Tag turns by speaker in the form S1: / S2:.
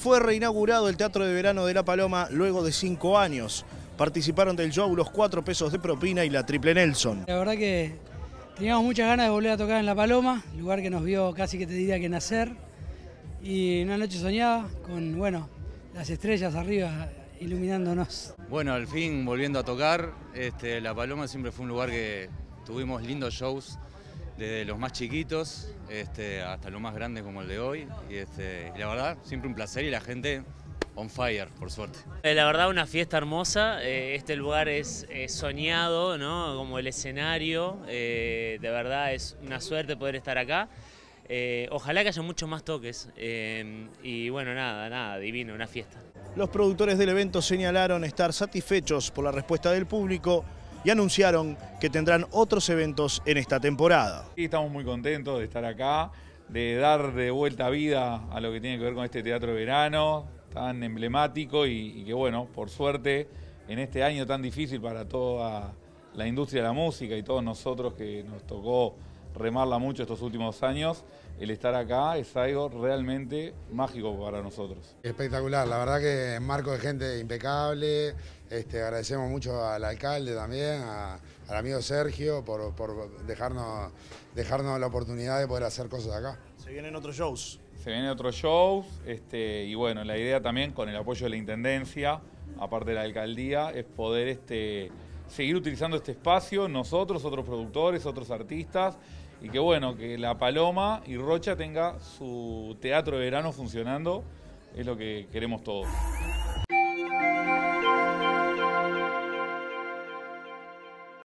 S1: fue reinaugurado el Teatro de Verano de La Paloma luego de cinco años. Participaron del show los cuatro pesos de propina y la triple Nelson.
S2: La verdad que teníamos muchas ganas de volver a tocar en La Paloma, lugar que nos vio casi que te diría que nacer. Y una noche soñaba con, bueno, las estrellas arriba iluminándonos.
S3: Bueno, al fin volviendo a tocar, este, La Paloma siempre fue un lugar que tuvimos lindos shows desde los más chiquitos este, hasta los más grandes como el de hoy. Este, la verdad, siempre un placer y la gente on fire, por suerte. Eh, la verdad, una fiesta hermosa. Eh, este lugar es soñado, ¿no? Como el escenario. Eh, de verdad, es una suerte poder estar acá. ojalá que haya muchos más toques. y bueno, nada, nada, divino, una fiesta.
S1: Los productores del evento señalaron estar satisfechos por la respuesta del público y anunciaron que tendrán otros eventos en esta temporada.
S4: Estamos muy contentos de estar acá, de dar de vuelta vida a lo que tiene que ver con este teatro de verano tan emblemático y, y que bueno, por suerte, en este año tan difícil para toda la industria de la música y todos nosotros que nos tocó remarla mucho estos últimos años, el estar acá es algo realmente mágico para nosotros.
S3: Espectacular, la verdad que marco de gente impecable, este, agradecemos mucho al alcalde también, al amigo Sergio por, dejarnos, dejarnos la oportunidad de poder hacer cosas acá.
S4: Se
S1: vienen otros shows.
S4: Se vienen otros shows este, y bueno, la idea también con el apoyo de la Intendencia, aparte de la Alcaldía, es poder... Este, seguir utilizando este espacio, nosotros, otros productores, otros artistas, y que bueno, que La Paloma y Rocha tenga su teatro de verano funcionando, es lo que queremos todos.